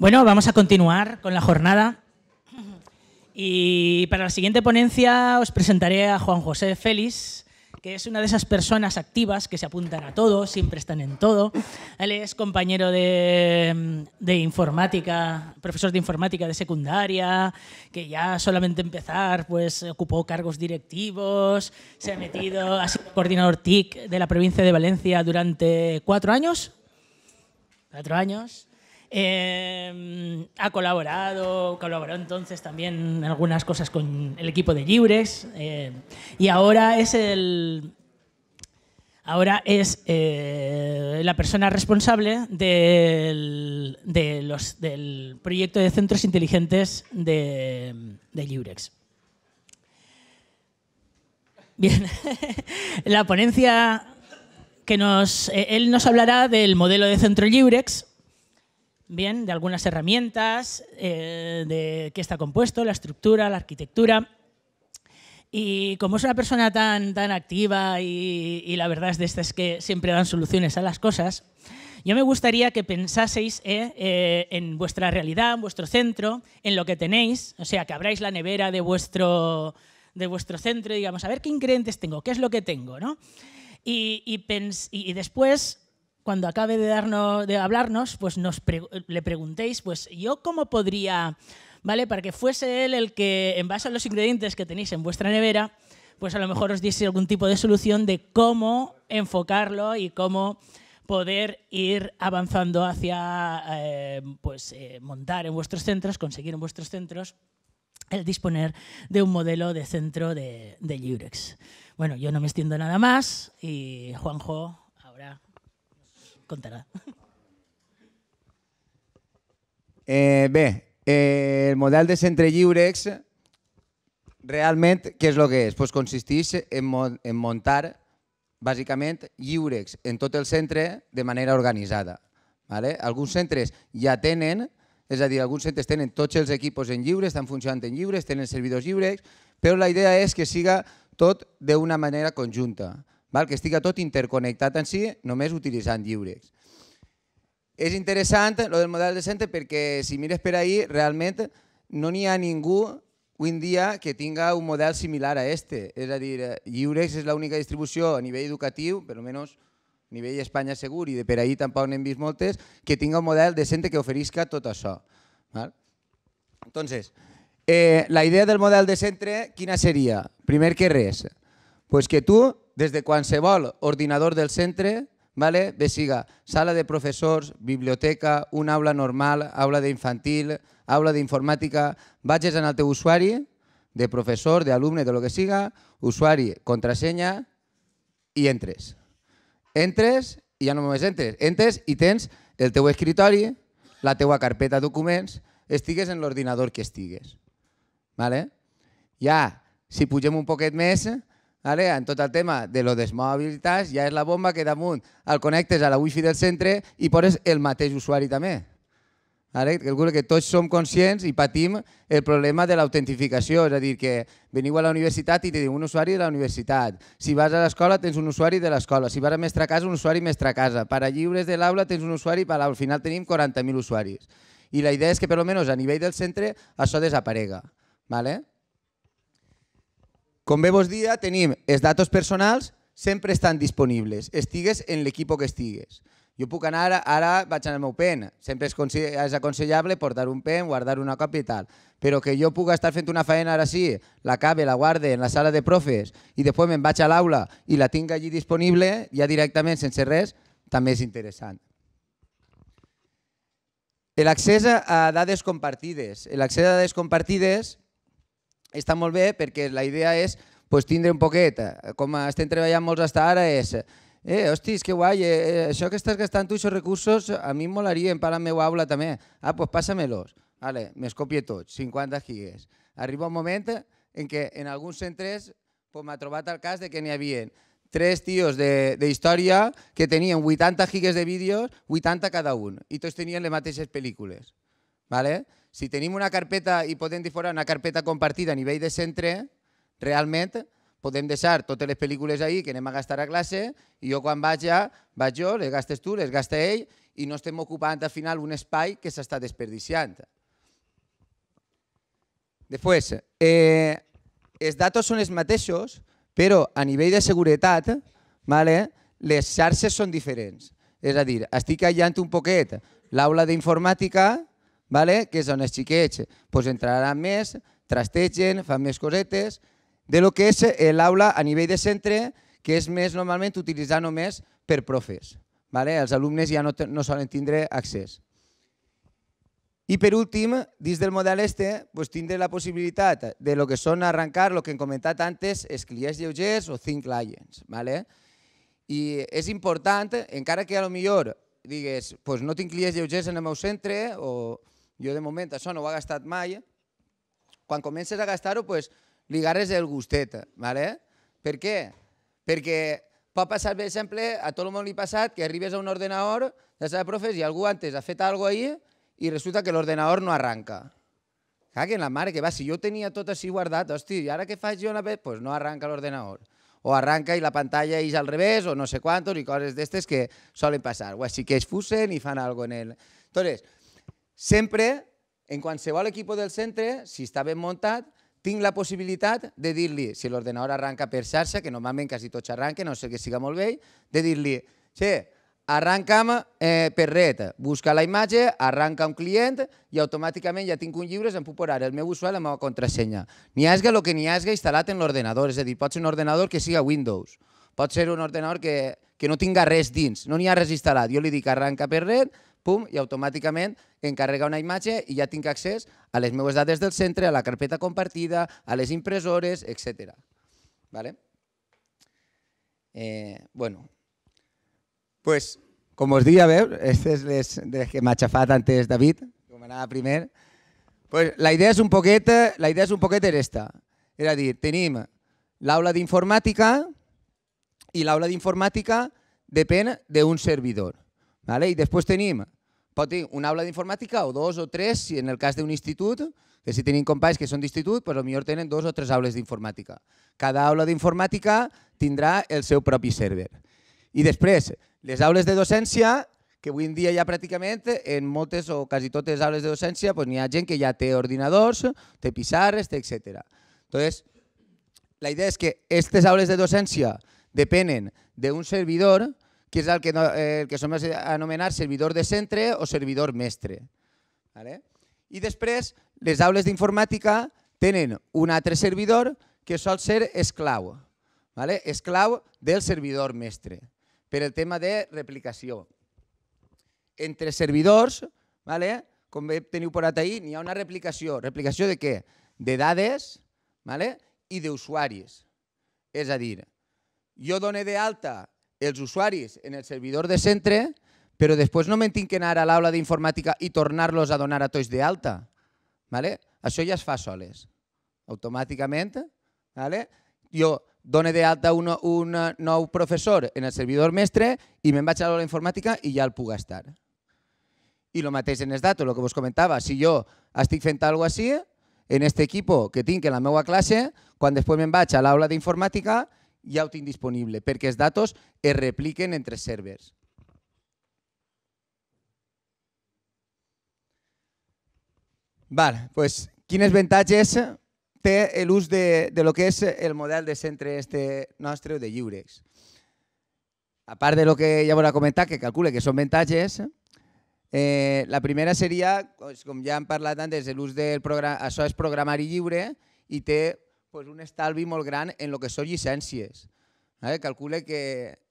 Bueno, vamos a continuar con la jornada. Y para la siguiente ponencia os presentaré a Juan José Félix, que es una de esas personas activas que se apuntan a todo, siempre están en todo. Él es compañero de, informática, profesor de informática de secundaria, que ya solamente empezar pues ocupó cargos directivos, se ha metido, ha sido coordinador TIC de la provincia de Valencia durante cuatro años. Cuatro años. Eh, ha colaborado, colaboró entonces también en algunas cosas con el equipo de Libres eh, y ahora es el... Ahora es eh, la persona responsable del, del proyecto de centros inteligentes de, de Bien, la ponencia que nos... él nos hablará del modelo de centro Jurex bien de algunas herramientas, eh, de qué está compuesto, la estructura, la arquitectura. Y como es una persona tan, tan activa y, la verdad es de estas que siempre dan soluciones a las cosas, yo me gustaría que pensaseis eh, eh, en vuestra realidad, en vuestro centro, en lo que tenéis, o sea, que abráis la nevera de vuestro, de vuestro centro y digamos, a ver qué ingredientes tengo, qué es lo que tengo, ¿no? Y, y, y después cuando acabe de, darnos, de hablarnos, pues nos le preguntéis, pues yo cómo podría, ¿vale? Para que fuese él el que, en base a los ingredientes que tenéis en vuestra nevera, pues a lo mejor os diese algún tipo de solución de cómo enfocarlo y cómo poder ir avanzando hacia eh, pues, eh, montar en vuestros centros, conseguir en vuestros centros el disponer de un modelo de centro de, de Bueno, yo no me extiendo nada más y Juanjo, contarà. Eh, bé, eh, el model de centre lliurex realment què és el que és? Pues consisteix en, en muntar bàsicament lliurex en tot el centre de manera organitzada. Vale? Alguns centres ja tenen, és a dir, alguns centres tenen tots els equips en lliure, estan funcionant en lliures, tenen servidors lliurex, però la idea és que siga tot d'una manera conjunta val? que estigui tot interconnectat en si només utilitzant lliures. És interessant el del model de centre perquè si mires per ahir realment no n'hi ha ningú un dia que tinga un model similar a este. És a dir, Lliurex és l'única distribució a nivell educatiu, per almenys a nivell Espanya segur, i de per ahir tampoc n'hem vist moltes, que tinga un model de centre que oferisca tot això. Val? Entonces, eh, la idea del model de centre, quina seria? Primer que res, pues que tu des de qualsevol ordinador del centre, vale? bé siga sala de professors, biblioteca, una aula normal, aula d'infantil, aula d'informàtica, vagis en el teu usuari, de professor, d'alumne, de lo que siga, usuari, contrasenya i entres. Entres i ja no només entres, entres i tens el teu escritori, la teua carpeta de documents, estigues en l'ordinador que estigues. Vale? Ja, si pugem un poquet més, vale? en tot el tema de lo desmobilitats, ja és la bomba que damunt el connectes a la wifi del centre i poses el mateix usuari també. Vale? Que tots som conscients i patim el problema de l'autentificació, és a dir, que veniu a la universitat i te diu un usuari de la universitat, si vas a l'escola tens un usuari de l'escola, si vas a mestre a casa un usuari mestre a casa, per a lliures de l'aula tens un usuari per al final tenim 40.000 usuaris. I la idea és que per almenys a nivell del centre això desaparega. Vale? Com bé vos dia, tenim els datos personals sempre estan disponibles, estigues en l'equip que estigues. Jo puc anar, ara, vaig anar al meu pen, sempre és, aconsellable portar un pen, guardar una còpia i tal, però que jo puc estar fent una feina ara sí, la cabe, la guarde en la sala de profes i després me'n vaig a l'aula i la tinc allí disponible, ja directament, sense res, també és interessant. L'accés a dades compartides. L'accés a dades compartides està molt bé perquè la idea és pues, tindre un poquet. Com estem treballant molts fins ara és eh, hostis, que guai, eh, eh, això que estàs gastant tu, aquests recursos, a mi em molarien per la meva aula també. Ah, doncs pues passa-me-los. Vale, me'ls copie tots, 50 gigas. Arriba un moment en què en alguns centres pues, m'ha trobat el cas de que n'hi havia tres tios història que tenien 80 gigas de vídeos, 80 cada un, i tots tenien les mateixes pel·lícules. Vale? Si tenim una carpeta i podem diforar una carpeta compartida a nivell de centre, realment podem deixar totes les pel·lícules ahir que anem a gastar a classe i jo quan vaig ja, vaig jo, les gastes tu, les gasta ell i no estem ocupant al final un espai que s'està desperdiciant. Després, eh, els dades són els mateixos, però a nivell de seguretat, vale, les xarxes són diferents. És a dir, estic aïllant un poquet l'aula d'informàtica vale? que són els xiquets pues, entraran més, trastegen, fan més cosetes, de lo que és eh, l'aula a nivell de centre, que és més normalment utilitzar només per profes. Vale? Els alumnes ja no, no solen tindre accés. I per últim, dins del model este, pues, tindre la possibilitat de lo que són arrencar, lo que hem comentat antes, els clients lleugers o think clients. Vale? I és important, encara que a lo millor digues, pues, no tinc clients lleugers en el meu centre o jo, de moment, això no ho he gastat mai. Quan comences a gastar-ho, pues, li agarres el gustet. ¿vale? Per què? Perquè pot passar, per exemple, a tot el món li ha passat que arribes a un ordenador de la profes i algú antes ha fet alguna cosa ahí i resulta que l'ordenador no arranca. que la mare que va, si jo tenia tot així guardat, hosti, i ara què faig jo? una Doncs pues no arranca l'ordenador. O arranca i la pantalla és al revés, o no sé quantos, i coses d'estes que solen passar. O així que es fusen i fan alguna cosa en el... Entonces, sempre, en qualsevol equip del centre, si està ben muntat, tinc la possibilitat de dir-li, si l'ordenador arranca per xarxa, que normalment quasi tots arranquen, no sé que siga molt vell, de dir-li, sí, arranca'm eh, per red, busca la imatge, arranca un client i automàticament ja tinc un llibre, em puc posar el meu usuari i la meva contrasenya. N'hi hagi el que n'hi hagi instal·lat en l'ordenador, és a dir, pot ser un ordenador que siga Windows, pot ser un ordenador que, que no tinga res dins, no n'hi ha res instal·lat. Jo li dic arranca per red, pum, i automàticament encarrega una imatge i ja tinc accés a les meves dades del centre, a la carpeta compartida, a les impressores, etc. ¿Vale? Eh, bueno, pues, com us dia, veus, aquestes les, les que m'ha xafat antes David, com anava primer, pues, la idea és un poquet, la idea és un poquet era esta. És a dir, tenim l'aula d'informàtica i l'aula d'informàtica depèn d'un servidor. Vale? I després tenim, pot dir, una aula d'informàtica o dos o tres, si en el cas d'un institut, que si tenim companys que són d'institut, doncs potser tenen dos o tres aules d'informàtica. Cada aula d'informàtica tindrà el seu propi server. I després, les aules de docència, que avui en dia ja pràcticament en moltes o quasi totes les aules de docència doncs hi ha gent que ja té ordinadors, té pissarres, té etc. Entonces, la idea és que aquestes aules de docència depenen d'un servidor que és el que, no, eh, el que som anomenar servidor de centre o servidor mestre. Vale? I després, les aules d'informàtica tenen un altre servidor que sol ser esclau, vale? esclau del servidor mestre, per el tema de replicació. Entre servidors, vale? com bé teniu posat ahir, n'hi ha una replicació. Replicació de què? De dades vale? i d'usuaris. És a dir, jo dono de alta els usuaris en el servidor de centre, però després no me'n tinc que anar a l'aula d'informàtica i tornar-los a donar a tots d'alta. Vale? Això ja es fa soles, automàticament. Vale? Jo dono d'alta un, un nou professor en el servidor mestre i me'n vaig a l'aula informàtica i ja el puc gastar. I el mateix en els datos, el que vos comentava, si jo estic fent alguna cosa així, en este equipo que tinc en la meva classe, quan després me'n vaig a l'aula d'informàtica, ja ho tinc disponible, perquè els datos es repliquen entre servers. Val, pues, quines avantatges té l'ús de, de lo que és el model de centre este nostre de lliures? A part de lo que ja volia comentar, que calcule que són avantatges, eh, la primera seria, com ja hem parlat antes, l'ús del programa, això és programari lliure i té pues, un estalvi molt gran en el que són llicències. Eh? Calcule que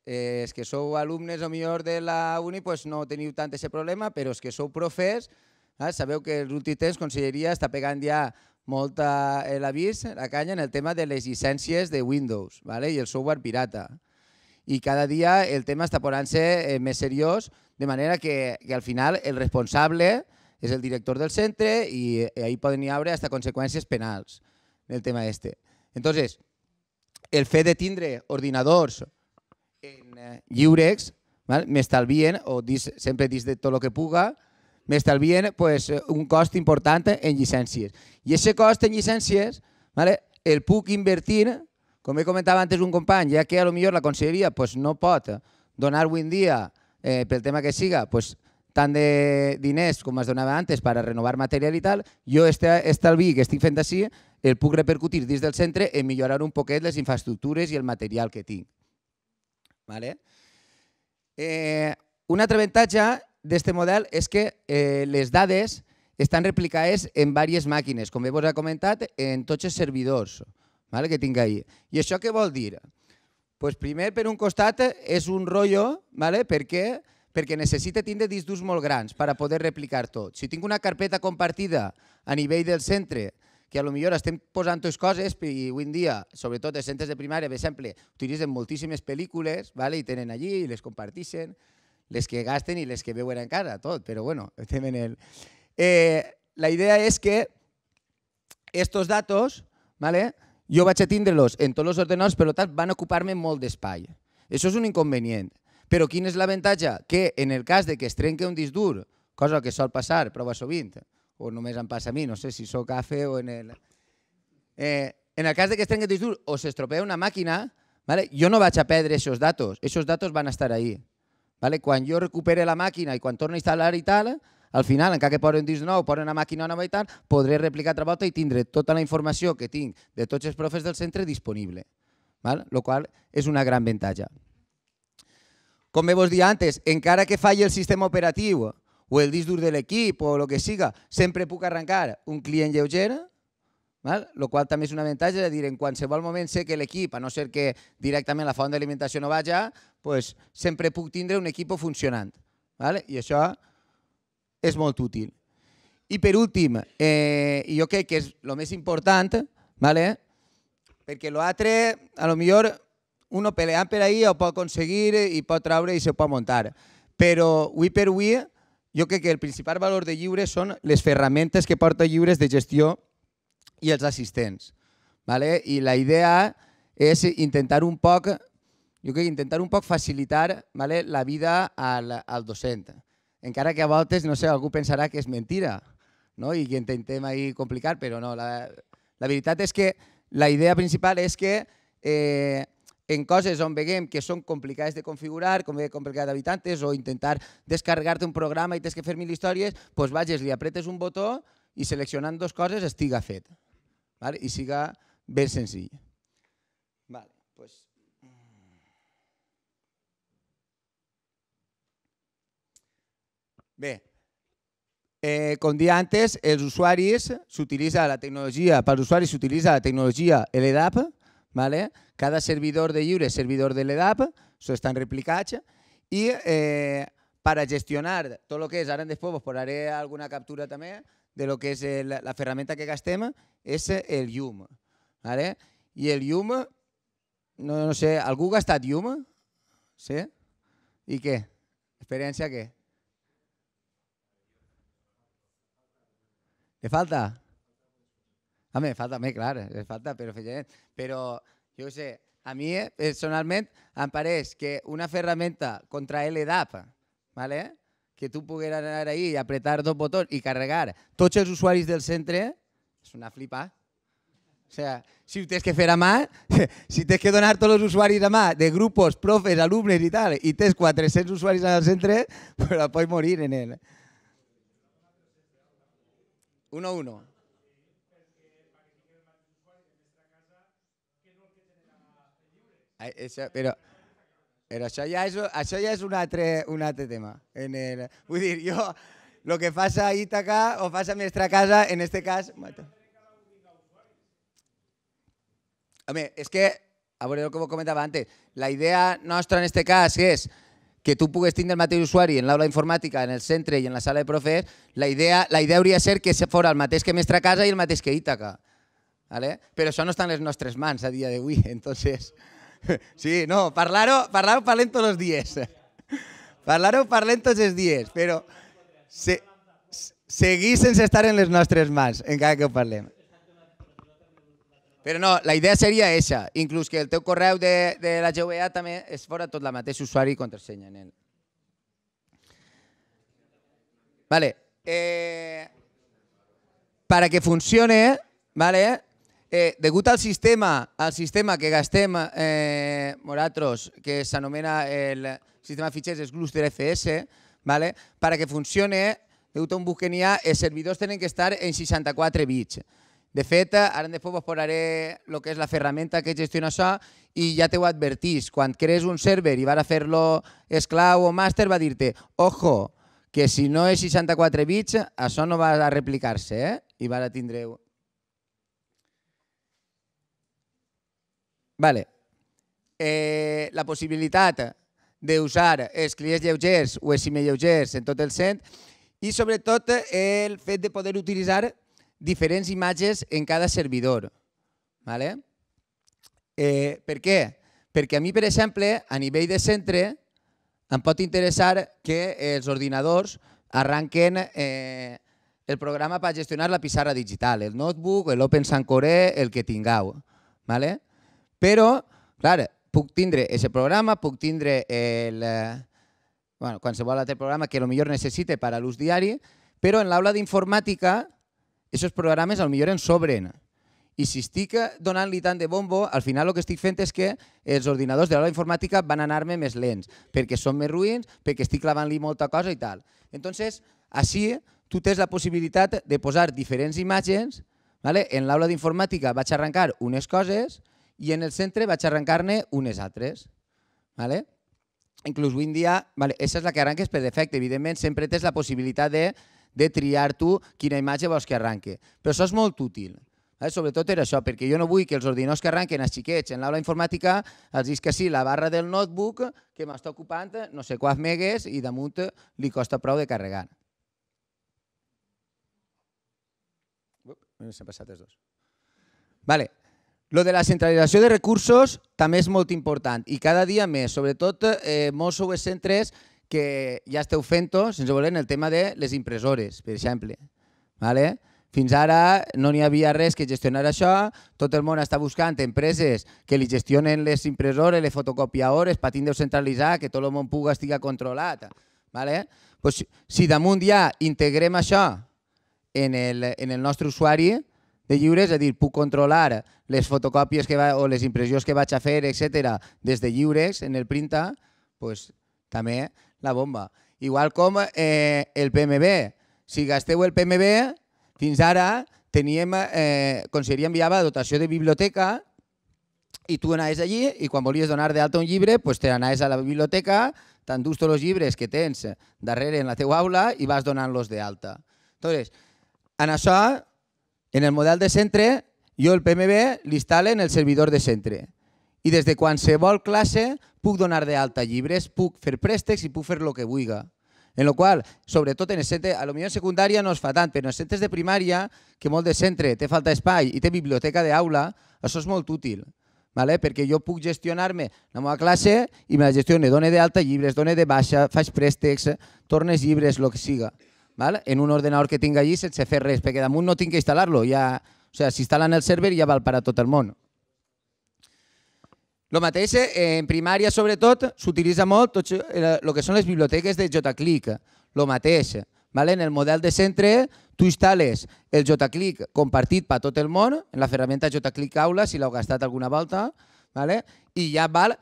eh, els que sou alumnes o millor de la uni pues, no teniu tant aquest problema, però els que sou profes eh, sabeu que últims temps Conselleria està pegant ja molta eh, l'avís, la canya, en el tema de les llicències de Windows vale? i el software pirata. I cada dia el tema està posant-se eh, més seriós, de manera que, que al final el responsable és el director del centre i i eh, ahir poden hi haver hasta conseqüències penals en el tema este. Entonces, el fet de tindre ordinadors en, eh, lliures m'estalvien, o dis, sempre dis de tot el que puga, m'estalvien pues, un cost important en llicències. I aquest cost en llicències vale, el puc invertir, com he comentat antes un company, ja que a lo millor la conselleria pues, no pot donar avui en dia, eh, pel tema que siga, pues, tant de diners com es donava antes per a renovar material i tal, jo este estalvi que estic fent així el puc repercutir dins del centre en millorar un poquet les infraestructures i el material que tinc. Vale? Eh, un altre avantatge d'aquest model és que eh, les dades estan replicades en diverses màquines, com bé vos ha comentat, en tots els servidors vale, que tinc ahir. I això què vol dir? Pues primer, per un costat, és un rotllo, vale, perquè perquè necessita tindre discs durs molt grans per a poder replicar tot. Si tinc una carpeta compartida a nivell del centre, que a lo millor estem posant totes coses i avui en dia, sobretot els centres de primària, per exemple, utilitzen moltíssimes pel·lícules vale? i tenen allí i les comparteixen, les que gasten i les que veuen encara, tot, però bueno, estem en el... Eh, la idea és que estos datos, vale? jo vaig a tindre-los en tots els ordenadors, per tant van ocupar-me molt d'espai. Això és un inconvenient. Però quin és l'avantatge? Que en el cas de que es trenca un disc dur, cosa que sol passar, prova sovint, o només em passa a mi, no sé si sóc AFE o en el... Eh, en el cas de que es trenca un disc dur o s'estropea una màquina, vale? jo no vaig a perdre aquests datos, aquests datos van estar ahí. Vale? Quan jo recupere la màquina i quan torno a instal·lar i tal, al final, encara que posi un disc nou, posi una màquina nova i tal, podré replicar altra volta i tindré tota la informació que tinc de tots els profes del centre disponible. El qual és una gran avantatge com bé vos dir antes, encara que falli el sistema operatiu o el disc dur de l'equip o el que siga, sempre puc arrencar un client lleuger, val? el qual també és un avantatge, és a dir, en qualsevol moment sé que l'equip, a no ser que directament la font d'alimentació no vaja, pues, sempre puc tindre un equip funcionant. I això és molt útil. I per últim, eh, jo crec que és el més important, vale? Eh? perquè l'altre, a lo millor, uno pelear per ahí o pot aconseguir eh, i pot traure i se pot muntar. Però avui per avui jo crec que el principal valor de lliure són les ferramentes que porta lliures de gestió i els assistents. Vale? I la idea és intentar un poc jo crec que intentar un poc facilitar vale, la vida al, al docent. Encara que a voltes, no sé, algú pensarà que és mentira no? i que intentem ahí complicar, però no. La, la veritat és que la idea principal és que eh, en coses on veiem que són complicades de configurar, com veiem complicat d'habitantes, o intentar descarregar-te un programa i tens que fer mil històries, doncs vages, li apretes un botó i seleccionant dues coses estiga fet. I siga ben senzill. Vale, pues... Bé, Eh, com dia antes, els usuaris s'utilitza la tecnologia, per als usuaris s'utilitza la tecnologia LDAP, ¿vale? Cada servidor de lliure és servidor de l'EDAP, això estan replicats, i eh, per a gestionar tot el que és, ara després vos posaré alguna captura també, de lo que és el, la ferramenta que gastem, és el llum. ¿vale? I el llum, no, no sé, algú ha gastat llum? Sí? I què? Experiència què? Le falta? A Home, falta, mi, clar, le falta, però, però jo sé, a mi eh, personalment em pareix que una ferramenta contra l'EDAP, ¿vale? que tu pogués anar ahí i apretar dos botons i carregar tots els usuaris del centre, és una flipa. O sea, si ho tens que fer a mà, si tens que donar tots els usuaris a mà de grups, profes, alumnes i tal, i tens 400 usuaris al centre, però pots morir en ell. 1-1. Això, però, però això ja és, això ja és un, altre, un altre tema. En el, vull dir, jo, el que fas a Ítaca o fas a nostra casa, en este cas... Mata. Home, és que, a veure el que vos comentava antes, la idea nostra en este cas és que tu pugues tindre el mateix usuari en l'aula informàtica, en el centre i en la sala de profes, la idea, la idea hauria de ser que fos el mateix que mestre casa i el mateix que Ítaca. ¿vale? Però això no està en les nostres mans a dia d'avui, entonces... Sí, no, parlar-ho parlar parlem tots els dies. Parlar-ho parlem tots els dies, però se, seguir sense estar en les nostres mans, encara que ho parlem. Però no, la idea seria aquesta, inclús que el teu correu de, de la GVA també és fora tot la mateixa usuari i contrasenya. Nen. Vale. Eh, para que funcione, vale, Eh, degut al sistema, al sistema que gastem eh, moratros, que s'anomena el sistema de fitxers, és Gluster FS, vale? para que funcione, degut a un bus que n'hi ha, els servidors tenen que estar en 64 bits. De fet, ara després vos posaré el que és la ferramenta que gestiona això i ja te ho advertís. Quan crees un server i vas a fer-lo esclau o màster, va dir-te, ojo, que si no és 64 bits, això no va a replicar-se, eh? I va a tindre Vale. Eh, la possibilitat d'usar els clients lleugers o els lleugers en tot el cent i sobretot el fet de poder utilitzar diferents imatges en cada servidor. Vale? Eh, per què? Perquè a mi, per exemple, a nivell de centre, em pot interessar que els ordinadors arranquen eh, el programa per gestionar la pissarra digital, el notebook, l'Open Sancoré, el que tingueu. Vale? Però, clar, puc tindre aquest programa, puc tindre el, eh, bueno, qualsevol altre programa que millor necessite per a l'ús diari, però en l'aula d'informàtica aquests programes millor ens sobren. I si estic eh, donant-li tant de bombo, al final el que estic fent és que els ordinadors de l'aula informàtica van anar-me més lents, perquè són més ruïns, perquè estic clavant-li molta cosa i tal. Entonces, així tu tens la possibilitat de posar diferents imatges, vale? en l'aula d'informàtica vaig arrencar unes coses, i en el centre vaig arrencar-ne unes altres. Vale? Inclús avui dia, vale, aquesta és la que arranques per defecte, evidentment sempre tens la possibilitat de, de triar tu quina imatge vols que arranque. Però això és molt útil, eh? sobretot era això, perquè jo no vull que els ordinadors que arranquen els xiquets en l'aula informàtica els dic que sí, la barra del notebook que m'està ocupant no sé quants megues i damunt li costa prou de carregar. Up, s'han passat els dos. Vale. Lo de la centralització de recursos també és molt important i cada dia més, sobretot eh, molts sou centres que ja esteu fent-ho, sense voler, en el tema de les impressores, per exemple. Vale? Fins ara no n'hi havia res que gestionar això, tot el món està buscant empreses que li gestionen les impressores, les fotocopiadores, patint de centralitzar, que tot el món puga estiga controlat. Vale? Pues, si damunt ja integrem això en el, en el nostre usuari, de lliure, és a dir, puc controlar les fotocòpies que va, o les impressions que vaig a fer, etc des de lliures en el printa, pues, també la bomba. Igual com eh, el PMB. Si gasteu el PMB, fins ara teníem, eh, Conselleria enviava dotació de biblioteca i tu anaves allí i quan volies donar d'alta un llibre, pues te anaves a la biblioteca, t'endús tots els llibres que tens darrere en la teua aula i vas donant-los d'alta. Aleshores, en això en el model de centre, jo el PMB l'instal·le en el servidor de centre i des de qualsevol classe puc donar d'alta llibres, puc fer préstecs i puc fer el que vulgui. En la qual, sobretot en el centre, a lo en secundària no es fa tant, però en els centres de primària, que molt de centre té falta d'espai i té biblioteca d'aula, això és molt útil. Vale? perquè jo puc gestionar-me la meva classe i me la gestione, done d'alta llibres, done de baixa, faig préstecs, tornes llibres, el que siga val? en un ordenador que tinc allí sense fer res, perquè damunt no tinc que instal·lar-lo. Ja, o sigui, si instal·la en el server ja val per a tot el món. Lo mateix, eh, en primària sobretot, s'utilitza molt tot el eh, que són les biblioteques de JClick. Lo mateix, vale? en el model de centre tu instal·les el JClick compartit per tot el món, en la ferramenta JClick Aula, si l'heu gastat alguna volta, vale? i ja val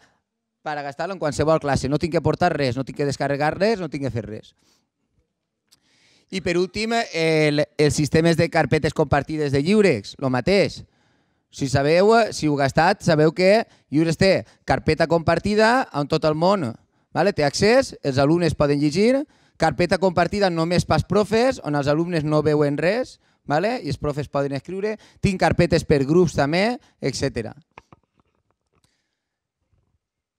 per gastar-lo en qualsevol classe. No tinc que portar res, no tinc que descarregar res, no tinc que fer res. I per últim, el, els sistemes de carpetes compartides de lliurex, el mateix. Si sabeu, si heu gastat, sabeu que lliurex té carpeta compartida en tot el món. Vale? Té accés, els alumnes poden llegir, carpeta compartida només pels profes, on els alumnes no veuen res, vale? i els profes poden escriure. Tinc carpetes per grups també, etc.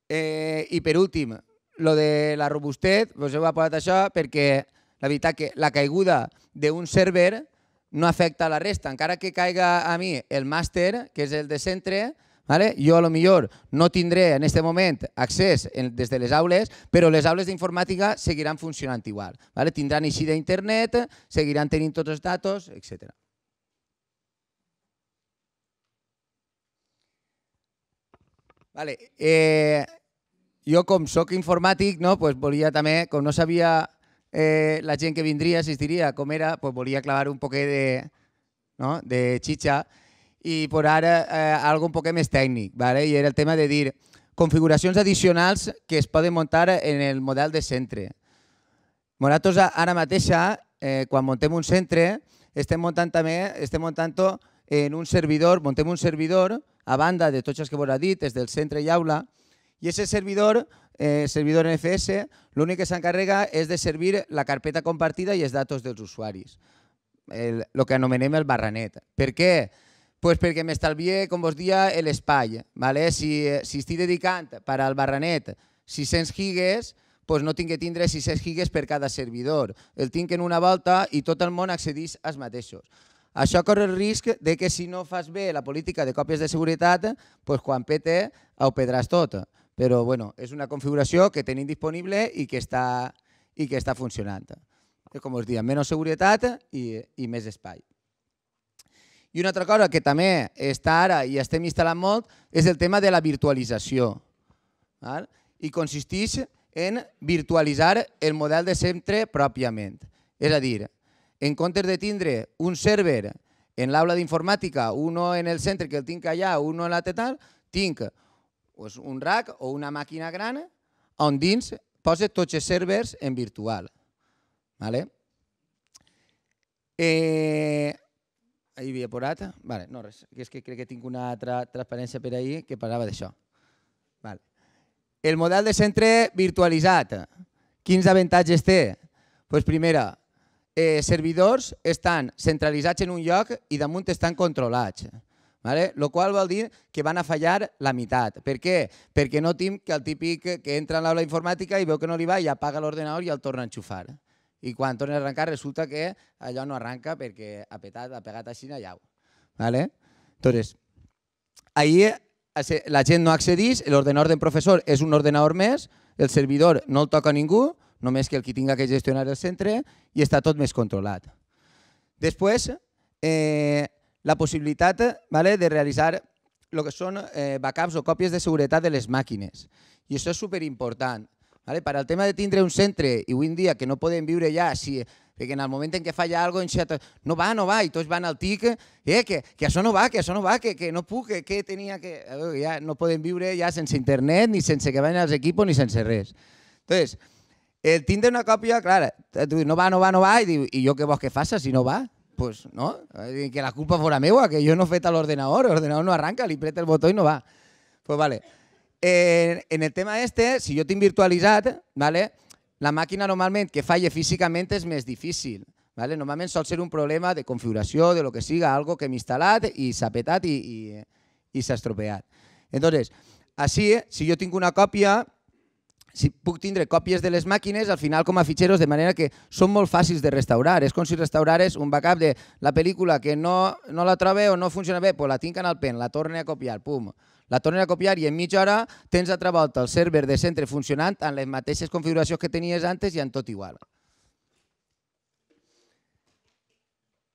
Eh, I per últim, lo de la robustet, us heu aportat això perquè la veritat que la caiguda d'un server no afecta la resta. Encara que caiga a mi el màster, que és el de centre, Vale? Jo a lo millor no tindré en aquest moment accés en, des de les aules, però les aules d'informàtica seguiran funcionant igual. Vale? Tindran eixida a internet, seguiran tenint tots els datos, etc. Vale. Eh, jo com sóc informàtic, no? pues volia també, com no sabia eh, la gent que vindria, assistiria, com era, pues, volia clavar un poquet de, no? de xitxa i per ara eh, algo un poquet més tècnic, ¿vale? i era el tema de dir configuracions addicionals que es poden muntar en el model de centre. Nosaltres ara mateixa, eh, quan montem un centre, estem muntant també, estem muntant en un servidor, montem un servidor a banda de tots els que vos ha dit, des del centre i aula, Y ese servidor, eh, servidor NFS, lo único que se és de servir la carpeta compartida i els datos dels usuaris, el, el que anomenem el barranet. Per què? Pues perquè m'estalvie, com vos dia, l'espai. ¿vale? Si, eh, si estic dedicant per al barranet 600 gigas, pues no tinc que tindre 600 gigas per cada servidor. El tinc en una volta i tot el món accedís als mateixos. Això corre el risc de que si no fas bé la política de còpies de seguretat, pues quan pete ho pedràs tot però bueno, és una configuració que tenim disponible i que està, i que està funcionant. Com us dia, menys seguretat i, i més espai. I una altra cosa que també està ara i estem instal·lant molt és el tema de la virtualització. Val? I consisteix en virtualitzar el model de centre pròpiament. És a dir, en comptes de tindre un server en l'aula d'informàtica, un en el centre que el tinc allà, un en la tal, tinc o és un rack o una màquina gran on dins posa tots els servers en virtual. Vale? Eh, ahir havia porat? Vale, no, res. És que crec que tinc una altra transparència per ahir que parlava d'això. Vale. El model de centre virtualitzat. Quins avantatges té? Pues primera, eh, servidors estan centralitzats en un lloc i damunt estan controlats. Vale? Lo qual vol dir que van a fallar la meitat. Per què? Perquè no tinc que el típic que entra en l'aula informàtica i veu que no li va i apaga l'ordenador i el torna a enxufar. I quan torna a arrencar resulta que allò no arranca perquè ha petat, ha pegat així i au. Vale? Entonces, ahir la gent no accedeix, l'ordenador del professor és un ordenador més, el servidor no el toca ningú, només que el qui tinga que gestionar el centre i està tot més controlat. Després, eh, la possibilitat vale, de realitzar el que són eh, backups o còpies de seguretat de les màquines. I això és superimportant. Vale? Per al tema de tindre un centre, i avui dia que no podem viure ja, si, perquè eh, en el moment en què falla alguna cosa, xat, no va, no va, i tots van al TIC, eh, que, que això no va, que això no va, que, que no puc, que, que tenia que... Ja no podem viure ja sense internet, ni sense que vagin els equips, ni sense res. Entonces, el tindre una còpia, clar, tu no va, no va, no va, i, diu, i jo què vols que faça si no va? pues, ¿no? Eh, que la culpa fora meua, que jo no he al ordenador, l'ordenador ordenador no arranca, li aprieta el botó i no va. Pues vale. Eh, en el tema este, si jo tinc virtualitzat, vale, la màquina normalment que falle físicament és més difícil. Vale? Normalment sol ser un problema de configuració, de lo que siga, algo que hem instal·lat i s'ha petat i, i, i s'ha estropeat. Entonces, així, si jo tinc una còpia, si puc tindre còpies de les màquines, al final com a fitxeros, de manera que són molt fàcils de restaurar. És com si restaurares un backup de la pel·lícula que no, no la trobe o no funciona bé, pues la tinc en el pen, la torne a copiar, pum. La torne a copiar i en mitja hora tens altra volta el server de centre funcionant en les mateixes configuracions que tenies antes i en tot igual.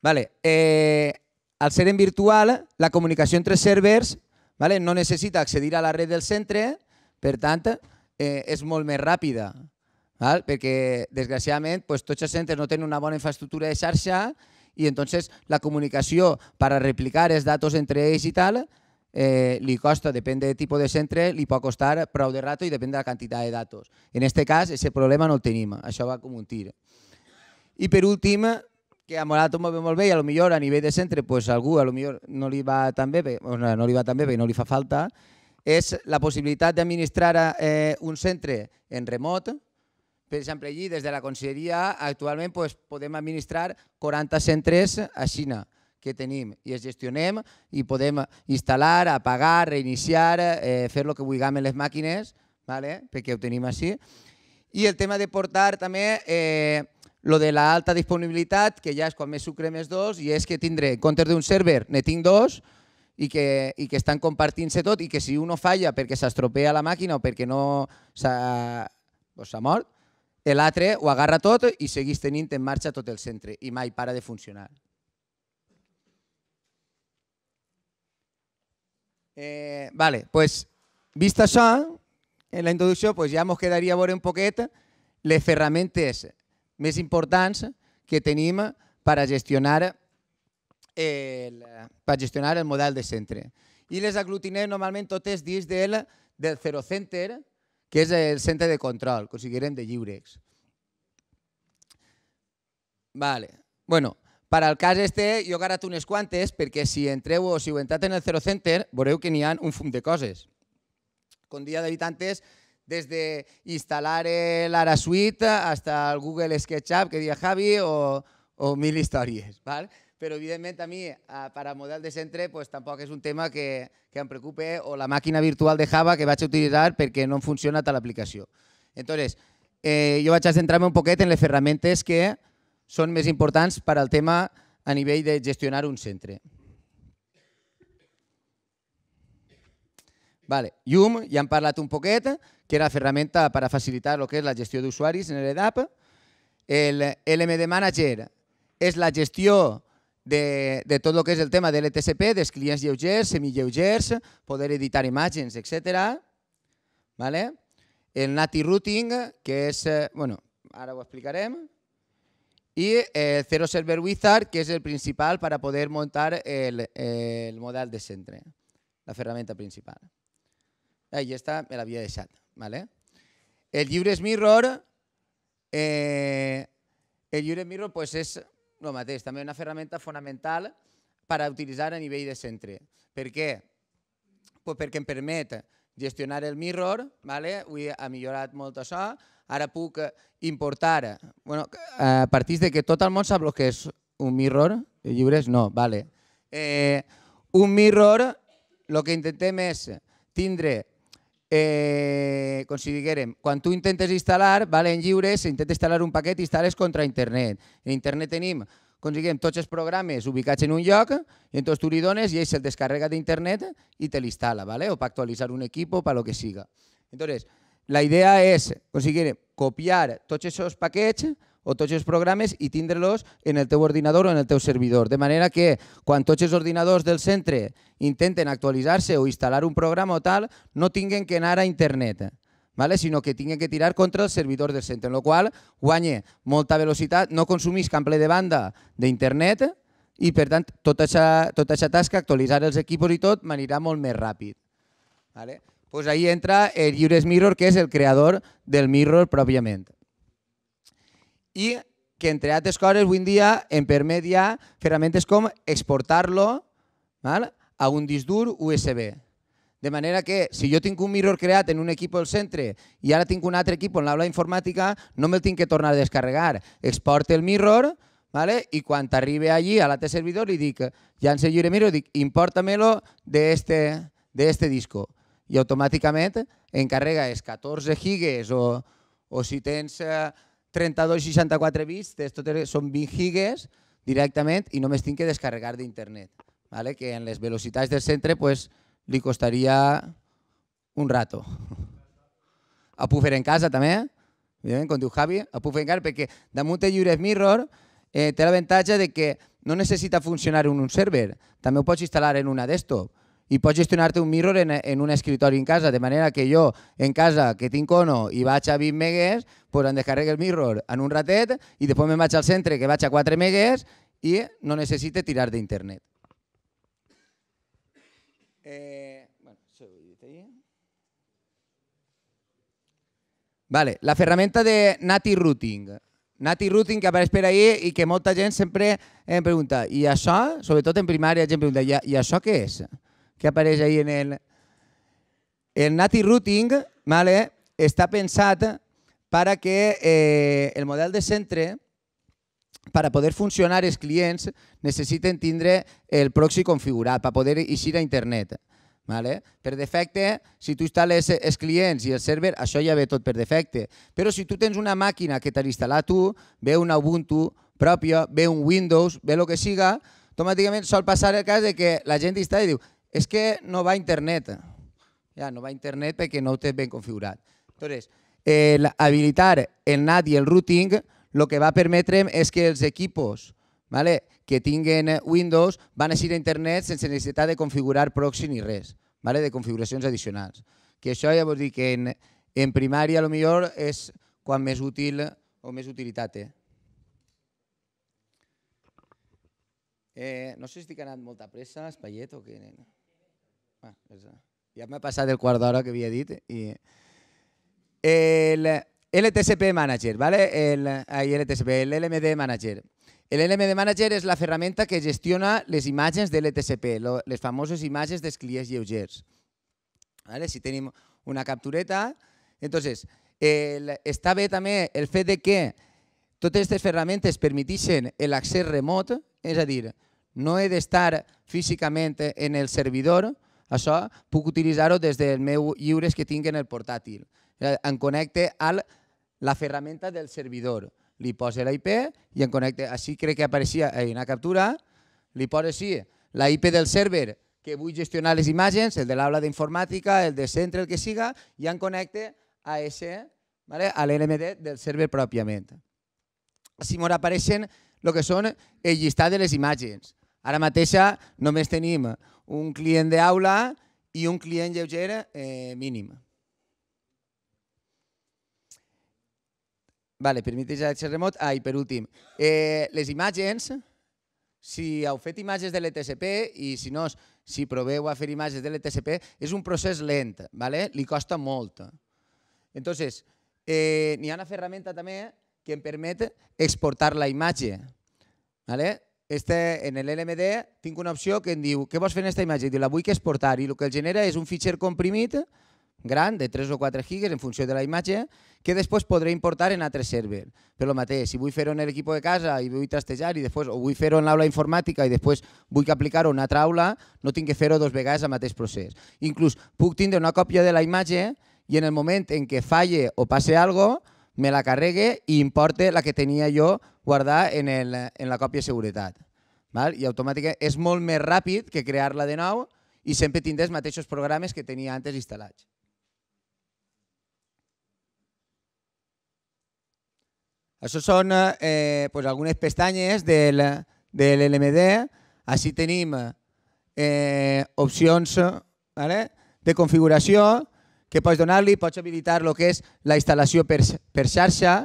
Vale. Eh, al ser en virtual, la comunicació entre servers vale, no necessita accedir a la red del centre, per tant, eh, és molt més ràpida, val? perquè desgraciadament pues, tots els centres no tenen una bona infraestructura de xarxa i entonces la comunicació per a replicar els dades entre ells i tal eh, li costa, depèn del tipus de centre, li pot costar prou de rato i depèn de la quantitat de datos. En aquest cas, aquest problema no el tenim, això va com un tir. I per últim, que a Morato molt bé, molt bé i a lo millor a nivell de centre pues, algú a lo millor no li va tan bé, bé no, no li va tan bé perquè no li fa falta, és la possibilitat d'administrar eh, un centre en remot. Per exemple, allí, des de la conselleria, actualment pues, podem administrar 40 centres a Xina que tenim i es gestionem i podem instal·lar, apagar, reiniciar, eh, fer el que vulguem en les màquines, vale? perquè ho tenim així. I el tema de portar també eh, lo de l'alta disponibilitat, que ja és quan més sucre més dos, i és que tindré, en comptes d'un server, ne tinc dos, i que, i que estan compartint-se tot i que si uno falla perquè s'estropea la màquina o perquè no s'ha pues, mort, l'altre ho agarra tot i segueix tenint en marxa tot el centre i mai para de funcionar. Eh, vale, pues, vist això, en la introducció pues, ja ens quedaria a veure un poquet les ferramentes més importants que tenim per a gestionar el, per gestionar el model de centre. I les aglutinem normalment totes dins del, del Zero Center, que és el centre de control, considerem de lliurex. Vale. Bueno, per al cas este jo he unes quantes perquè si entreu o si ho entrat en el Zero Center veureu que n'hi ha un fum de coses. Com dia d'habitantes, des de l'Ara Suite hasta el Google SketchUp que dia Javi o, o mil històries. Val? però evidentment a mi, per a model de centre, pues, tampoc és un tema que, que em preocupe, o la màquina virtual de Java que vaig utilitzar perquè no em funciona a l'aplicació. Entonces, eh, jo vaig a centrar-me un poquet en les ferramentes que són més importants per al tema a nivell de gestionar un centre. Vale. Llum, ja hem parlat un poquet, que era la ferramenta per a facilitar el que és la gestió d'usuaris en l'EDAP. El LMD Manager és la gestió de, de tot el que és el tema de l'ETCP, dels clients lleugers, semilleugers, poder editar imatges, etc. Vale? El Nati Routing, que és, eh, bueno, ara ho explicarem, i eh, Zero Server Wizard, que és el principal per a poder muntar el, el model de centre, la ferramenta principal. Ahí està, me l'havia deixat. Vale? El llibre Mirror, eh, el llibre Mirror pues, és el mateix, també una ferramenta fonamental per a utilitzar a nivell de centre. Per què? Pues perquè em permet gestionar el mirror, vale? avui ha millorat molt això, ara puc importar, bueno, a partir de que tot el món sap el que és un mirror, lliures no, vale. Eh, un mirror, el que intentem és tindre eh, com si diguérem, quan tu intentes instal·lar, vale, en lliure, si intentes instal·lar un paquet, instal·les contra internet. En internet tenim com diguem, tots els programes ubicats en un lloc, i entonces tu li dones i ell se'l descarrega d'internet i te l'instal·la, ¿vale? o per actualitzar un equip o per lo que siga. Entonces, la idea és, com si diguem, copiar tots aquests paquets o tots els programes i tindre-los en el teu ordinador o en el teu servidor. De manera que quan tots els ordinadors del centre intenten actualitzar-se o instal·lar un programa o tal, no tinguen que anar a internet. ¿vale? sinó que tinguen que tirar contra el servidor del centre, en la qual guanye molta velocitat, no consumís cample de banda d'internet i, per tant, tota aquesta, tota aquesta tasca, actualitzar els equipos i tot, m'anirà molt més ràpid. ¿vale? Pues ahí entra el Jures Mirror, que és el creador del Mirror pròpiament i que, entre altres coses, avui en dia em permet ja ferramentes com exportar-lo a un disc dur USB. De manera que, si jo tinc un mirror creat en un equip al centre i ara tinc un altre equip on l'aula informàtica, no me'l tinc que tornar a descarregar. Exporte el mirror ¿vale? i quan arribi allí a l'altre servidor li dic, ja en lliure mirror, dic, importamelo de este, de este disco. I automàticament encarrega els 14 gigas o, o si tens... Eh, 32 64 bits, totes són 20 gigas directament i només tinc que descarregar d'internet, ¿vale? que en les velocitats del centre pues, li costaria un rato. Ho puc fer en casa també, evidentment, com diu Javi, ho puc fer en casa perquè damunt de Lliure Mirror eh, té l'avantatge de que no necessita funcionar en un server, també ho pots instal·lar en una desktop, i pots gestionar-te un mirror en, en un escritori en casa, de manera que jo, en casa, que tinc Ono i vaig a 20 megues, pues em descarrego el mirror en un ratet i després me'n vaig al centre, que vaig a 4 megues, i no necessite tirar d'internet. Eh, bueno, vale, la ferramenta de Nati Routing. Nati Routing que apareix per ahir i que molta gent sempre em pregunta i això, sobretot en primària, gent pregunta i, i això què és? que apareix ahí en el... El Nati Routing vale, està pensat per que eh, el model de centre per a poder funcionar els clients necessiten tindre el proxy configurat per poder eixir a internet. Vale? Per defecte, si tu instal·les els clients i el server, això ja ve tot per defecte. Però si tu tens una màquina que t'has instal·lat tu, ve un Ubuntu pròpia, ve un Windows, ve el que siga, automàticament sol passar el cas de que la gent instal·la i diu és que no va a internet. Ja, no va a internet perquè no ho té ben configurat. Aleshores, eh, habilitar el NAT i el routing el que va permetre és que els equipos vale, que tinguen Windows van a a internet sense necessitat de configurar proxy ni res, vale, de configuracions addicionals. Que això ja vol dir que en, en primària a lo millor és quan més útil o més utilitat té. Eh, no sé si estic anant molta pressa, espaiet o què, nena. Eh, ja m'ha passat el quart d'hora que havia dit. I... El LTSP Manager, ¿vale? El, ahí LTSP, el LMD Manager. El LMD Manager és la ferramenta que gestiona les imatges de l'LTCP, les famoses imatges dels clients lleugers. ¿Vale? Si tenim una captureta... Entonces, el, està bé també el fet de que totes aquestes ferramentes permetixen l'accés remot, és a dir, no he d'estar físicament en el servidor, això puc utilitzar-ho des dels meus lliures que tinc en el portàtil. Eh, em connecte a la ferramenta del servidor. Li posa l'IP i em connecte. Així crec que apareixia una captura. Li posa així la IP del server que vull gestionar les imatges, el de l'aula d'informàtica, el de centre, el que siga, i em connecte a l'NMD del server pròpiament. Així m'on apareixen el que són el llistat de les imatges. Ara mateix només tenim un client d'aula i un client lleuger eh, mínim. Vale, permetis l'accés remot. Ah, i per últim, eh, les imatges, si heu fet imatges de l'ETCP i si no, si proveu a fer imatges de l'ETCP, és un procés lent, vale? li costa molt. Entonces, eh, n'hi ha una ferramenta també que em permet exportar la imatge. Vale? este, en l'LMD tinc una opció que em diu què vols fer en aquesta imatge? I diu, la vull que exportar. I el que el genera és un fitxer comprimit gran, de 3 o 4 gigas, en funció de la imatge, que després podré importar en altre server. Però el mateix, si vull fer-ho en l'equip de casa i vull trastejar, i després, o vull fer-ho en l'aula informàtica i després vull aplicar-ho en una altra aula, no tinc que fer-ho dos vegades al mateix procés. Inclús puc tindre una còpia de la imatge i en el moment en què falle o passe algo, me la carregue i importe la que tenia jo guardar en, el, en la còpia de seguretat val? i automàtica és molt més ràpid que crear-la de nou i sempre tindré els mateixos programes que tenia antes instal·lats. Això són eh, pues, algunes pestanyes del, de l'LMD. Així tenim eh, opcions vale? de configuració que pots donar-li, pots habilitar el que és la instal·lació per, per xarxa,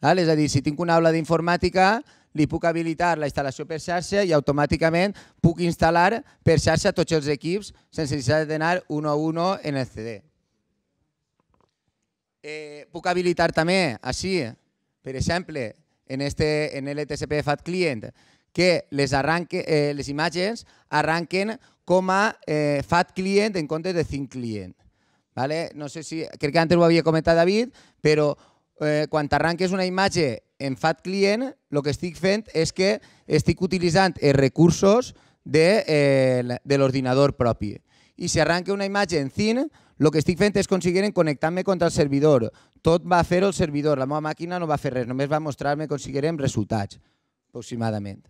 vale? és a dir, si tinc una aula d'informàtica, li puc habilitar la instal·lació per xarxa i automàticament puc instal·lar per xarxa tots els equips sense necessitat d'anar un a un en el CD. Eh, puc habilitar també, així, per exemple, en, este, en LTSP FAT Client, que les, arranque, eh, les imatges arranquen com a eh, FAT Client en comptes de Think Client. ¿vale? No sé si, crec que antes ho havia comentat David, però eh, quan t'arranques una imatge en Fat Client, el que estic fent és que estic utilitzant els recursos de, eh, de l'ordinador propi. I si arranque una imatge en Thin, el que estic fent és aconseguir connectar-me contra el servidor. Tot va fer el servidor, la meva màquina no va fer res, només va mostrar-me, aconseguirem resultats, aproximadament.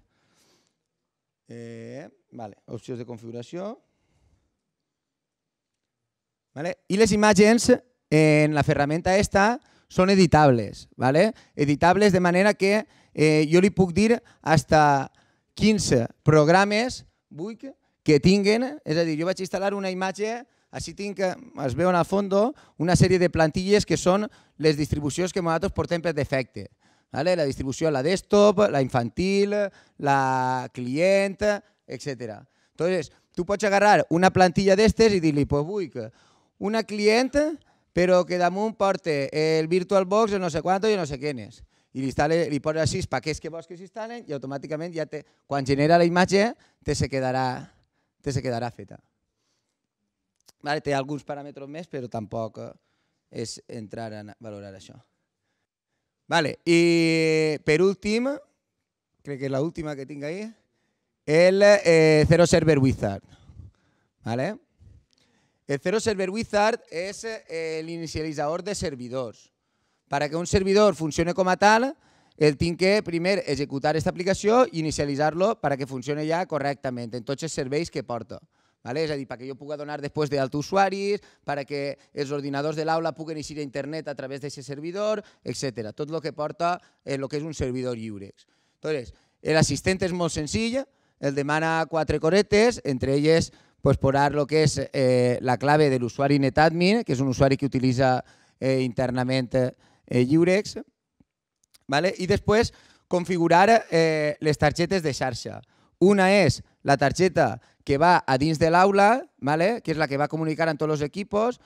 Eh, vale, opcions de configuració. Vale. I les imatges, en la ferramenta esta, són editables, ¿vale? editables de manera que eh, jo li puc dir hasta 15 programes vull que, que tinguen, és a dir, jo vaig instal·lar una imatge, així tinc, es veu en a fondo, una sèrie de plantilles que són les distribucions que nosaltres portem per defecte. ¿vale? La distribució, la desktop, la infantil, la client, etc. Entonces, tu pots agarrar una plantilla d'estes i dir-li, pues vull que una client però que damunt porta el VirtualBox, o no sé quant o no sé és. i li, instale, li posa sis paquets que vols que s'instal·len i automàticament ja te, quan genera la imatge te se quedarà, te se quedarà feta. Vale, té alguns paràmetres més, però tampoc eh, és entrar a valorar això. Vale, I per últim, crec que és l'última que tinc ahir, el eh, Zero Server Wizard. Vale? El Zero Server Wizard és eh, l'inicialitzador de servidors. Para que un servidor funcione com a tal, el tinc que primer executar aquesta aplicació i inicialitzar-lo que funcione ja correctament en tots els serveis que porta. ¿vale? És a dir, perquè jo puga donar després de d'altres usuaris, para que els ordinadors de l'aula puguen eixir a internet a través d'aquest servidor, etc. Tot el que porta el eh, lo que és un servidor Urex. Entonces, l'assistent és molt senzill, el demana quatre coretes, entre elles posporar lo que és eh, la clave de l'usuari NetAdmin, que és un usuari que utilitza eh, internament eh, Lliurex, vale? i després configurar eh, les targetes de xarxa. Una és la targeta que va a dins de l'aula, vale? que és la que va comunicar amb tots els equips,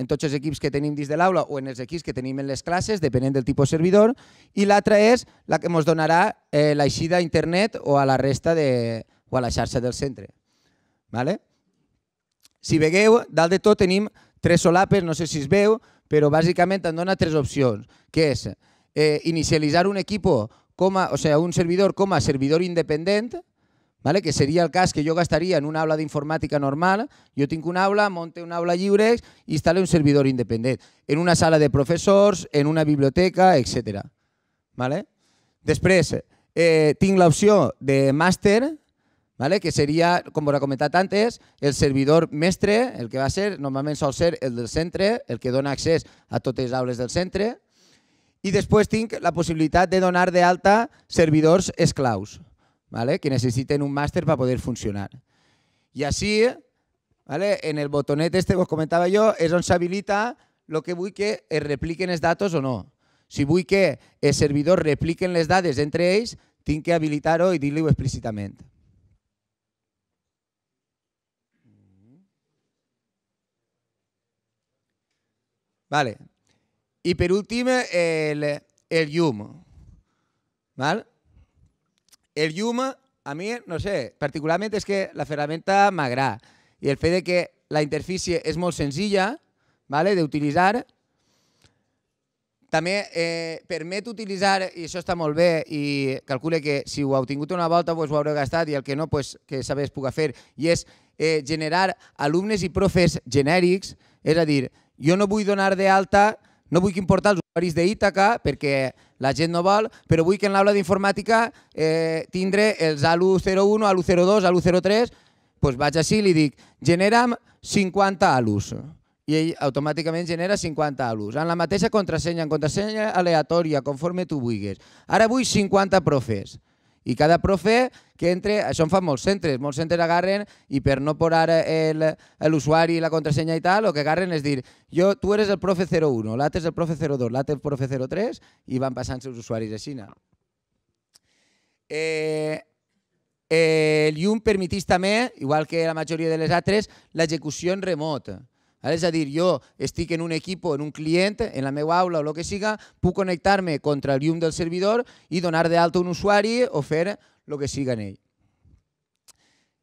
en tots els equips que tenim dins de l'aula o en els equips que tenim en les classes, depenent del tipus de servidor, i l'altra és la que ens donarà eh, l'eixida a internet o a la resta de, o a la xarxa del centre. Vale? Si vegueu, dalt de tot tenim tres solapes, no sé si es veu, però bàsicament em dona tres opcions, que és eh, inicialitzar un equip com a, o sigui, un servidor com a servidor independent, ¿vale? que seria el cas que jo gastaria en una aula d'informàtica normal, jo tinc una aula, monte una aula lliure, instal·le un servidor independent, en una sala de professors, en una biblioteca, etc. ¿vale? Després, eh, tinc l'opció de màster, ¿vale? que seria, com us he comentat antes, el servidor mestre, el que va ser, normalment sol ser el del centre, el que dona accés a totes les aules del centre, i després tinc la possibilitat de donar de alta servidors esclaus, ¿vale? que necessiten un màster per poder funcionar. I així, ¿vale? en el botonet este que us comentava jo, és on s'habilita el que vull que es repliquen els datos o no. Si vull que els servidors repliquen les dades entre ells, tinc que habilitar-ho i dir-li-ho explícitament. Vale. I per últim, el, el llum. ¿Vale? El llum, a mi, no sé, particularment és que la ferramenta m'agrada. I el fet de que la interfície és molt senzilla vale, d'utilitzar, també eh, permet utilitzar, i això està molt bé, i calcule que si ho heu tingut una volta pues, ho haureu gastat i el que no, pues, que sabés puga fer, i és eh, generar alumnes i profes genèrics, és a dir, jo no vull donar de alta, no vull importar els usuaris d'Ítaca perquè la gent no vol, però vull que en l'aula d'informàtica eh, tindre els ALU01, ALU02, ALU03, doncs vaig així i li dic, genera'm 50 ALUs i ell automàticament genera 50 alus. En la mateixa contrasenya, en contrasenya aleatòria, conforme tu vulguis. Ara vull 50 profes. I cada profe que entre, això en fan molts centres, molts centres agarren i per no porar l'usuari i la contrasenya i tal, el que agarren és dir, jo, tu eres el profe 01, l'altre és el profe 02, l'altre el profe 03 i van passant els usuaris així. Eh, eh, el Llum permetís també, igual que la majoria de les altres, l'execució en remot. És a dir, jo estic en un equip, o en un client, en la meva aula o el que siga, puc connectar-me contra el llum del servidor i donar d'alta un usuari o fer el que siga en ell.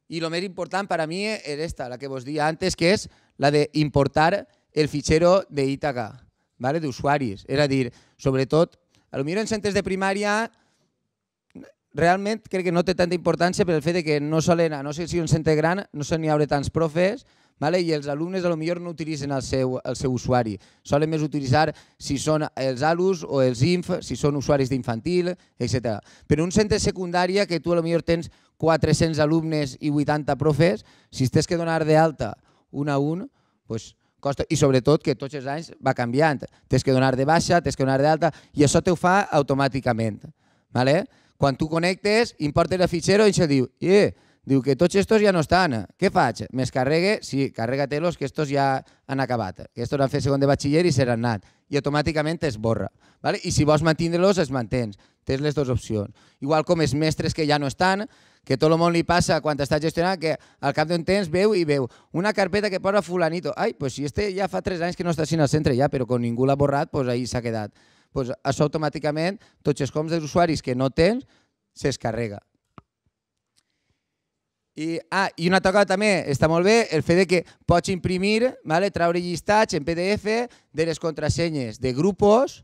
el lo important per a mi és esta, la que vos dia antes, que és la de importar el fitxero de Ítaca, ¿vale? De usuarios. Es decir, sobre todo, a lo en centres de primària realment crec que no té tanta importància per el fet de que no solen, no sé si un centre gran, no se n'hi haurà tants profes, vale? i els alumnes a lo millor no utilitzen el seu, el seu usuari. Solen més utilitzar si són els alus o els inf, si són usuaris d'infantil, etc. Però un centre secundària que tu a lo millor tens 400 alumnes i 80 profes, si tens que donar de alta un a un, pues, costa. I sobretot que tots els anys va canviant. Tens que donar de baixa, tens que donar d'alta, i això te ho fa automàticament. Vale? Quan tu connectes, importes el fitxero i se diu, eh, yeah, Diu que tots aquests ja no estan. Què faig? Més carregue? Sí, carrega-te-los, que aquests ja han acabat. Que estos han fet segon de batxiller i seran anat. I automàticament es borra. Vale? I si vols mantindre-los, es mantens. Tens les dues opcions. Igual com els mestres que ja no estan, que tot el món li passa quan està gestionant, que al cap d'un temps veu i veu una carpeta que posa fulanito. Ai, pues si este ja fa tres anys que no està sent al centre ja, però com ningú l'ha borrat, pues ahí s'ha quedat. Pues això automàticament, tots els coms dels usuaris que no tens, s'escarrega. I, ah, i una altra cosa també, està molt bé el fet de que pots imprimir, vale, traure llistats en PDF de les contrasenyes de grups,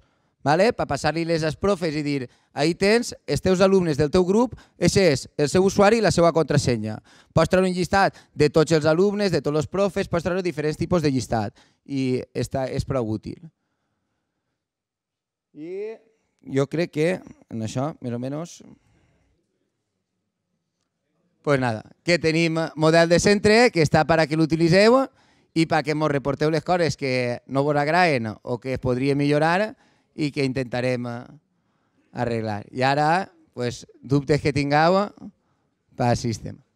vale, per passar-li les als profes i dir ahir tens els teus alumnes del teu grup, això és el seu usuari i la seva contrasenya. Pots treure un llistat de tots els alumnes, de tots els profes, pots treure diferents tipus de llistat i està, és prou útil. I jo crec que en això, més o menys, pues nada, que tenim model de centre que està per a que l'utilitzeu i per que ens reporteu les coses que no vos agraen o que es podria millorar i que intentarem arreglar. I ara, pues, dubtes que tingueu, per sistema.